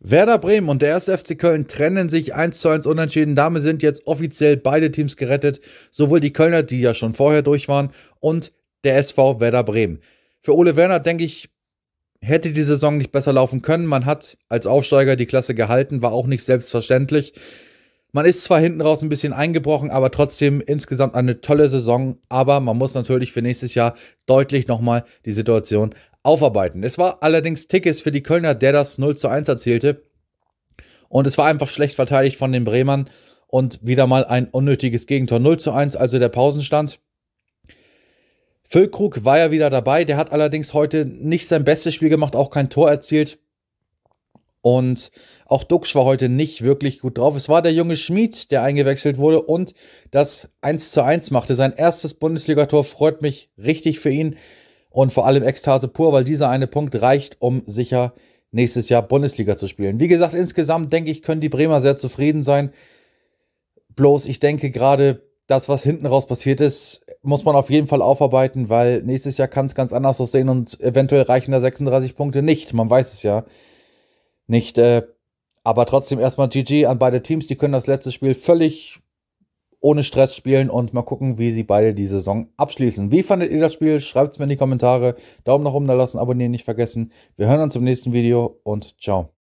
Werder Bremen und der 1. FC Köln trennen sich 1 zu 1 unentschieden. Damit sind jetzt offiziell beide Teams gerettet. Sowohl die Kölner, die ja schon vorher durch waren, und der SV Werder Bremen. Für Ole Werner, denke ich, hätte die Saison nicht besser laufen können. Man hat als Aufsteiger die Klasse gehalten, war auch nicht selbstverständlich. Man ist zwar hinten raus ein bisschen eingebrochen, aber trotzdem insgesamt eine tolle Saison. Aber man muss natürlich für nächstes Jahr deutlich nochmal die Situation aufarbeiten. Es war allerdings Tickets für die Kölner, der das 0 zu 1 erzielte. Und es war einfach schlecht verteidigt von den Bremern und wieder mal ein unnötiges Gegentor. 0 zu 1, also der Pausenstand. Füllkrug war ja wieder dabei, der hat allerdings heute nicht sein bestes Spiel gemacht, auch kein Tor erzielt. Und auch Duxch war heute nicht wirklich gut drauf. Es war der junge Schmid, der eingewechselt wurde und das 1 zu 1 machte. Sein erstes Bundesligator freut mich richtig für ihn und vor allem Ekstase pur, weil dieser eine Punkt reicht, um sicher nächstes Jahr Bundesliga zu spielen. Wie gesagt, insgesamt denke ich, können die Bremer sehr zufrieden sein. Bloß ich denke gerade, das, was hinten raus passiert ist, muss man auf jeden Fall aufarbeiten, weil nächstes Jahr kann es ganz anders aussehen und eventuell reichen da 36 Punkte nicht. Man weiß es ja nicht. Äh, aber trotzdem erstmal GG an beide Teams. Die können das letzte Spiel völlig ohne Stress spielen und mal gucken, wie sie beide die Saison abschließen. Wie fandet ihr das Spiel? Schreibt es mir in die Kommentare. Daumen nach oben da lassen, abonnieren nicht vergessen. Wir hören uns im nächsten Video und ciao.